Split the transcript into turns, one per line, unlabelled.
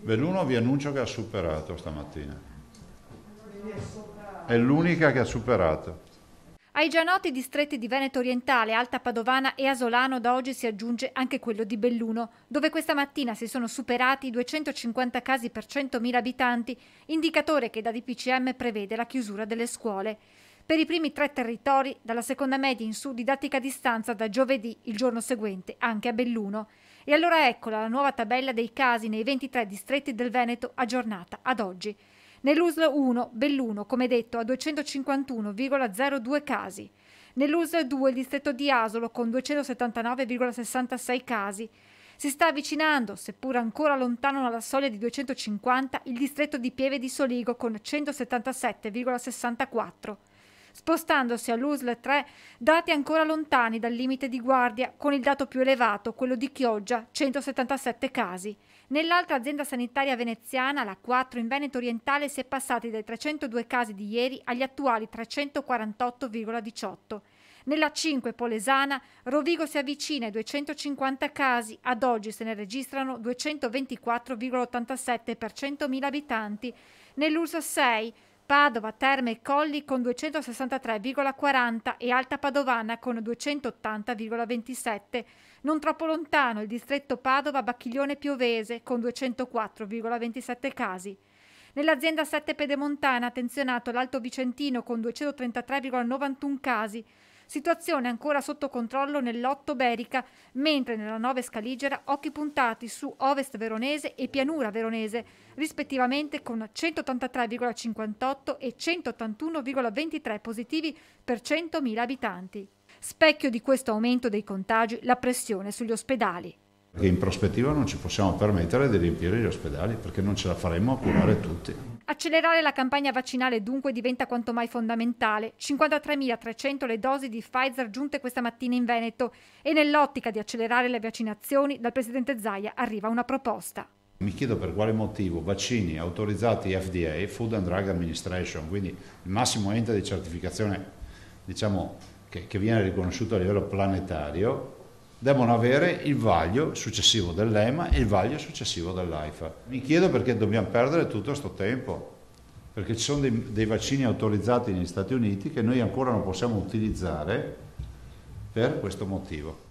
Belluno vi annuncio che ha superato stamattina. È l'unica che ha superato.
Ai già noti distretti di Veneto orientale, Alta Padovana e Asolano da oggi si aggiunge anche quello di Belluno, dove questa mattina si sono superati i 250 casi per 100.000 abitanti, indicatore che da DPCM prevede la chiusura delle scuole per i primi tre territori dalla seconda media in su didattica a distanza da giovedì, il giorno seguente, anche a Belluno. E allora eccola la nuova tabella dei casi nei 23 distretti del Veneto aggiornata ad oggi. Nell'USL 1 Belluno, come detto, ha 251,02 casi. Nell'USL 2 il distretto di Asolo con 279,66 casi. Si sta avvicinando, seppur ancora lontano dalla soglia di 250, il distretto di Pieve di Soligo con 177,64 spostandosi all'USL 3, dati ancora lontani dal limite di guardia, con il dato più elevato, quello di Chioggia, 177 casi. Nell'altra azienda sanitaria veneziana, la 4 in Veneto orientale, si è passati dai 302 casi di ieri agli attuali 348,18. Nella 5 polesana, Rovigo si avvicina ai 250 casi, ad oggi se ne registrano 224,87 per 100.000 abitanti. Nell'Urso 6, Padova, Terme e Colli con 263,40 e Alta Padovana con 280,27. Non troppo lontano il distretto Padova-Bacchiglione Piovese con 204,27 casi. Nell'azienda 7 Pedemontana attenzionato l'Alto Vicentino con 233,91 casi, situazione ancora sotto controllo nell'8 Berica, mentre nella 9 Scaligera occhi puntati su Ovest Veronese e Pianura Veronese, rispettivamente con 183,58 e 181,23 positivi per 100.000 abitanti. Specchio di questo aumento dei contagi la pressione sugli ospedali.
In prospettiva non ci possiamo permettere di riempire gli ospedali perché non ce la faremo a curare tutti.
Accelerare la campagna vaccinale dunque diventa quanto mai fondamentale. 53.300 le dosi di Pfizer giunte questa mattina in Veneto e nell'ottica di accelerare le vaccinazioni dal presidente Zaia arriva una proposta.
Mi chiedo per quale motivo vaccini autorizzati FDA, Food and Drug Administration, quindi il massimo ente di certificazione diciamo, che, che viene riconosciuto a livello planetario, devono avere il vaglio successivo dell'EMA e il vaglio successivo dell'AIFA. Mi chiedo perché dobbiamo perdere tutto questo tempo, perché ci sono dei, dei, vaccini autorizzati negli Stati Uniti che noi ancora non possiamo utilizzare per questo motivo.